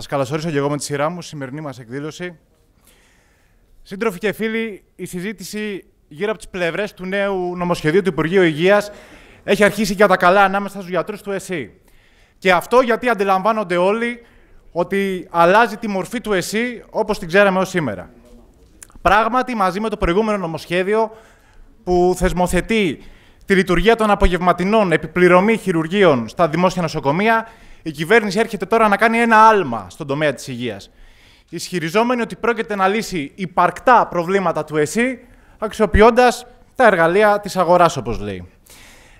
Σας καλωσορίσω και εγώ με τη σειρά μου, σημερινή μας εκδήλωση. Σύντροφοι και φίλοι, η συζήτηση γύρω από τις πλευρές του νέου νομοσχεδίου του Υπουργείου Υγείας έχει αρχίσει για τα καλά ανάμεσα στους γιατρούς του ΕΣΥ. Και αυτό γιατί αντιλαμβάνονται όλοι ότι αλλάζει τη μορφή του ΕΣΥ όπως την ξέραμε ως σήμερα. Πράγματι, μαζί με το προηγούμενο νομοσχέδιο που θεσμοθετεί τη λειτουργία των απογευματινών επιπληρωμή χειρουργείων στα δημόσια νοσοκομεία, η κυβέρνηση έρχεται τώρα να κάνει ένα άλμα στον τομέα της υγείας. Ισχυριζόμενοι ότι πρόκειται να λύσει υπαρκτά προβλήματα του ΕΣΥ, αξιοποιώντας τα εργαλεία της αγοράς, όπως λέει.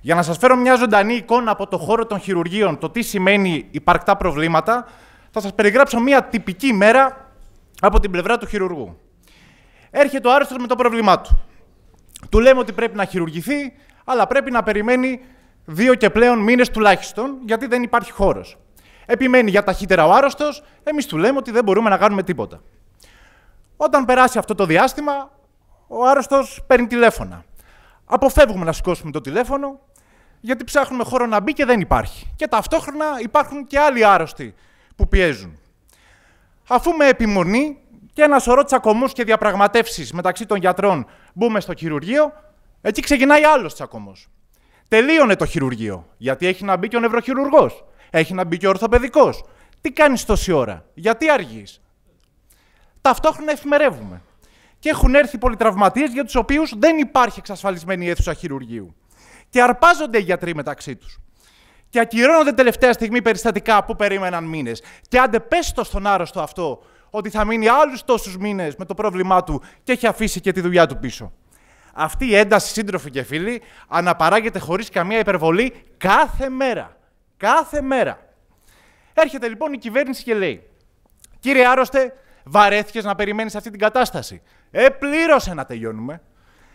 Για να σας φέρω μια ζωντανή εικόνα από το χώρο των χειρουργείων, το τι σημαίνει υπαρκτά προβλήματα, θα σας περιγράψω μια τυπική μέρα από την πλευρά του χειρουργού. Έρχεται ο άρρωστος με το πρόβλημά του. Του λέμε ότι πρέπει να χειρουργηθεί, αλλά πρέπει να περιμένει δύο και πλέον μήνες τουλάχιστον, γιατί δεν υπάρχει χώρος. Επιμένει για ταχύτερα ο άρρωστος, εμείς του λέμε ότι δεν μπορούμε να κάνουμε τίποτα. Όταν περάσει αυτό το διάστημα, ο άρρωστος παίρνει τηλέφωνα. Αποφεύγουμε να σηκώσουμε το τηλέφωνο, γιατί ψάχνουμε χώρο να μπει και δεν υπάρχει. Και ταυτόχρονα υπάρχουν και άλλοι άρρωστοι που πιέζουν. Αφού με επιμονή και ένας σωρό τσακωμούς και διαπραγματεύσεις μεταξύ των γιατρών μπούμε στο χειρουργείο, εκεί ξεκινάει άλλος τσακωμός. Τελείωνε το χειρουργείο, γιατί έχει να μπει και ο νευροχειρουργός. Έχει να μπει και ο ορθοπαιδικός. Τι κάνεις τόση ώρα, γιατί αργείς. Ταυτόχρονα εφημερεύουμε. Και έχουν έρθει πολυτραυματίες για τους οποίους δεν υπάρχει εξασφαλισμένη αίθουσα χειρουργείου. Και αρπάζονται οι γιατροί μεταξύ τους. Και ακυρώνονται τελευταία στιγμή περιστατικά που περίμεναν μήνες. Και άντε στον άρρωστο αυτό ότι θα μείνει άλλους τόσους μήνες με το πρόβλημά του και έχει αφήσει και τη δουλειά του πίσω. Αυτή η ένταση, σύντροφοι και φίλοι, αναπαράγεται χωρίς καμία υπερβολή κάθε μέρα. Κάθε μέρα. Έρχεται λοιπόν η κυβέρνηση και λέει: Κύριε Άρρωστε, βαρέθηκες να περιμένεις αυτή την κατάσταση. Ε, πλήρωσε να τελειώνουμε.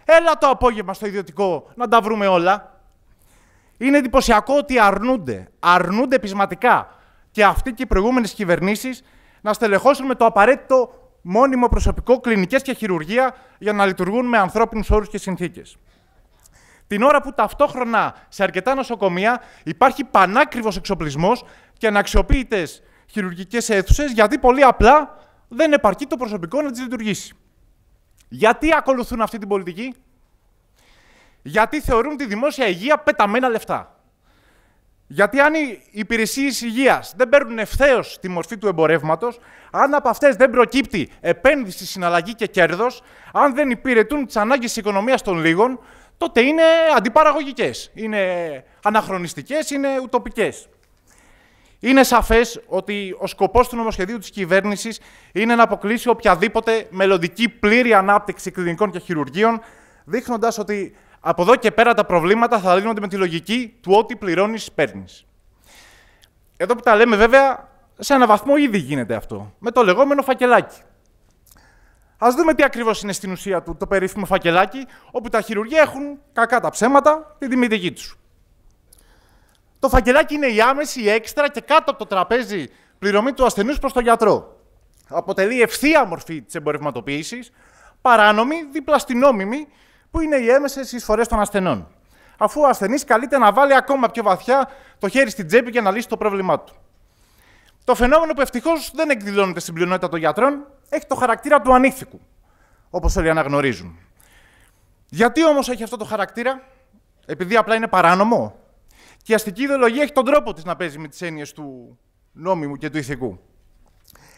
Έλα το απόγευμα στο ιδιωτικό να τα βρούμε όλα. Είναι εντυπωσιακό ότι αρνούνται, αρνούνται πεισματικά και αυτή και οι προηγούμενες κυβερνήσεις να στελεχώσουν με το απαραίτητο μόνιμο προσωπικό κλινικές και χειρουργία για να λειτουργούν με ανθρώπινους όρους και συνθήκες την ώρα που ταυτόχρονα σε αρκετά νοσοκομεία υπάρχει πανάκριβος εξοπλισμός και αναξιοποιητές χειρουργικές αίθουσες, γιατί πολύ απλά δεν επαρκεί το προσωπικό να τις λειτουργήσει. Γιατί ακολουθούν αυτή την πολιτική, Γιατί θεωρούν τη δημόσια υγεία πεταμένα λεφτά. Γιατί αν οι υπηρεσίες υγείας δεν παίρνουν ευθέως τη μορφή του εμπορεύματος, αν από αυτές δεν προκύπτει επένδυση, συναλλαγή και κέρδος, αν δεν υπηρετούν τις ανάγκες της οικονομίας των λίγων, τότε είναι αντιπαραγωγικές, είναι αναχρονιστικές, είναι ουτοπικές. Είναι σαφές ότι ο σκοπός του νομοσχεδίου της κυβέρνησης είναι να αποκλείσει οποιαδήποτε μελλοντική πλήρη ανάπτυξη κλινικών και χειρουργείων, δείχνοντας ότι από εδώ και πέρα τα προβλήματα θα λύνονται με τη λογική του ότι πληρώνεις, παίρνεις. Εδώ που τα λέμε, βέβαια, σε ένα βαθμό ήδη γίνεται αυτό. Με το λεγόμενο φακελάκι. Ας δούμε τι ακριβώς είναι στην ουσία του το περίφημο φακελάκι, όπου τα χειρουργεία έχουν κακά τα ψέματα την τιμητική τους. Το φακελάκι είναι η άμεση, η έξτρα και κάτω από το τραπέζι πληρωμή του ασθενούς προς τον γιατρό. Αποτελεί ευθεία μορφή της εμπορευματοποίησης, παράνομη δίπλα στην νόμιμη, που είναι οι έμεσες εισφορές των ασθενών. Αφού ο ασθενής καλείται να βάλει ακόμα πιο βαθιά το χέρι στην τσέπη για να λύσει το πρόβλημά του. Το φαινόμενο που ευτυχώς δεν εκδηλώνεται στην πλειονότητα των γιατρών, έχει το χαρακτήρα του ανήθικου, όπως όλοι αναγνωρίζουν. Γιατί όμως έχει αυτό το χαρακτήρα, επειδή απλά είναι παράνομο. Και η αστική ιδεολογία έχει τον τρόπο της να παίζει με τις έννοιες του νόμιμου και του ηθικού.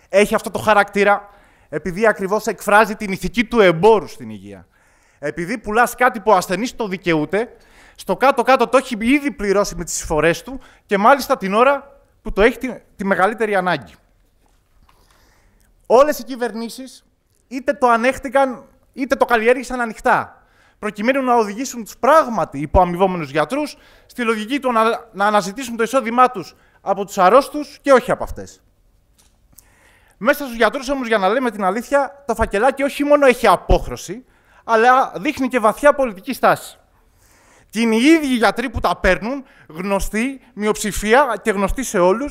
Έχει αυτό το χαρακτήρα επειδή ακριβώς εκφράζει την ηθική του εμπόρου στην υγεία. Επειδή πουλάς κάτι που ο ασθενής το δικαιούται, στο κάτω-κάτω το έχει ήδη πληρώσει με τις εισφορές του και μάλιστα την ώρα που το έχει τη, τη μεγαλύτερη ανάγκη. Όλες οι κυβερνήσεις είτε το ανέχτηκαν είτε το καλλιέργησαν ανοιχτά. Προκειμένου να οδηγήσουν τους πράγματι υποαμοιβόμενους γιατρούς στη λογική του να, αναζητήσουν το εισόδημά τους από τους αρρώστους και όχι από αυτές. Μέσα στους γιατρούς όμως, για να λέμε την αλήθεια, το φακελάκι όχι μόνο έχει απόχρωση, αλλά δείχνει και βαθιά πολιτική στάση. Και είναι οι ίδιοι γιατροί που τα παίρνουν, γνωστοί, μειοψηφία και γνωστοί σε όλους,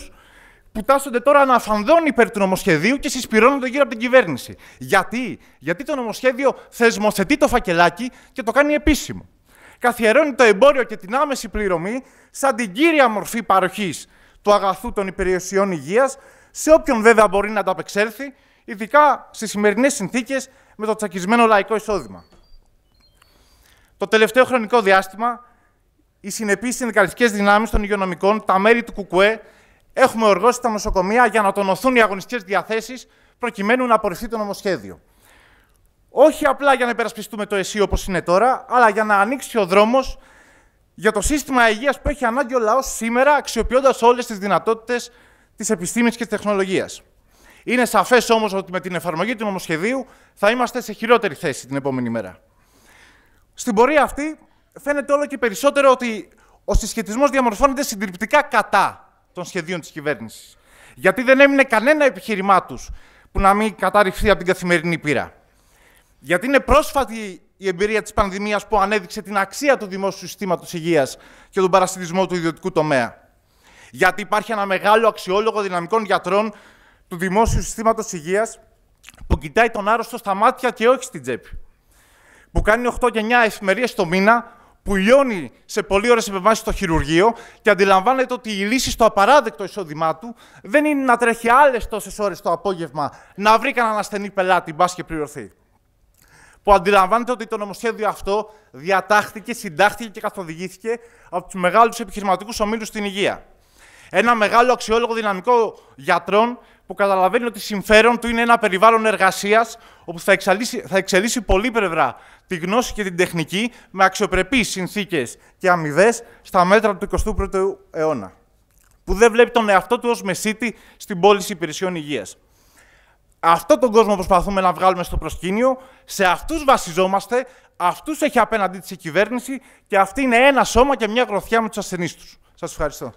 που τάσσονται τώρα να αφανδώνουν υπέρ του νομοσχεδίου και συσπηρώνονται γύρω από την κυβέρνηση. Γιατί, Γιατί το νομοσχέδιο θεσμοθετεί το φακελάκι και το κάνει επίσημο. Καθιερώνει το εμπόριο και την άμεση πληρωμή σαν την κύρια μορφή παροχής του αγαθού των υπηρεσιών υγείας, σε όποιον βέβαια μπορεί να ανταπεξέλθει, ειδικά στις σημερινές συνθήκες με το τσακισμένο λαϊκό εισόδημα. Το τελευταίο χρονικό διάστημα, οι συνεπείς συνδικαλιστικές δυνάμεις των υγειονομικών, τα μέρη του ΚΚΕ Έχουμε οργώσει τα νοσοκομεία για να τονωθούν οι αγωνιστικές διαθέσεις προκειμένου να απορριφθεί το νομοσχέδιο. Όχι απλά για να υπερασπιστούμε το ΕΣΥ όπως είναι τώρα, αλλά για να ανοίξει ο δρόμος για το σύστημα υγείας που έχει ανάγκη ο λαός σήμερα, αξιοποιώντας όλες τις δυνατότητες της επιστήμης και της τεχνολογίας. Είναι σαφές όμως ότι με την εφαρμογή του νομοσχεδίου θα είμαστε σε χειρότερη θέση την επόμενη μέρα. Στην πορεία αυτή, φαίνεται όλο και περισσότερο ότι ο συσχετισμός διαμορφώνεται συντριπτικά κατά των σχεδίων της κυβέρνησης. Γιατί δεν έμεινε κανένα επιχείρημά τους που να μην καταρριφθεί από την καθημερινή πείρα. Γιατί είναι πρόσφατη η εμπειρία της πανδημίας που ανέδειξε την αξία του δημόσιου συστήματος υγείας και τον παρασυντισμό του ιδιωτικού τομέα. Γιατί υπάρχει ένα μεγάλο αξιόλογο δυναμικών γιατρών του δημόσιου συστήματος υγείας που κοιτάει τον άρρωστο στα μάτια και όχι στην τσέπη. Που κάνει 8 και 9 εφημερίες το μήνα που λιώνει σε πολύ ώρες επεμβάσεις στο χειρουργείο και αντιλαμβάνεται ότι η λύση στο απαράδεκτο εισόδημά του δεν είναι να τρέχει άλλες τόσες ώρες το απόγευμα να βρει κανέναν ασθενή πελάτη, μπας και πληρωθεί. Που αντιλαμβάνεται ότι το νομοσχέδιο αυτό διατάχθηκε, συντάχθηκε και καθοδηγήθηκε από τους μεγάλους επιχειρηματικούς ομίλους στην υγεία. Ένα μεγάλο αξιόλογο δυναμικό γιατρών που καταλαβαίνει ότι συμφέρον του είναι ένα περιβάλλον εργασίας όπου θα εξελίσσει, θα εξελίσσει πολύπλευρα τη γνώση και την τεχνική με αξιοπρεπείς συνθήκες και αμοιβές στα μέτρα του 21ου αιώνα. Που δεν βλέπει τον εαυτό του ως μεσίτη στην πώληση υπηρεσιών υγείας. Αυτό τον κόσμο προσπαθούμε να βγάλουμε στο προσκήνιο, σε αυτούς βασιζόμαστε, αυτούς έχει απέναντί της η κυβέρνηση και αυτή είναι ένα σώμα και μια γροθιά με τους ασθενείς τους. Σας ευχαριστώ.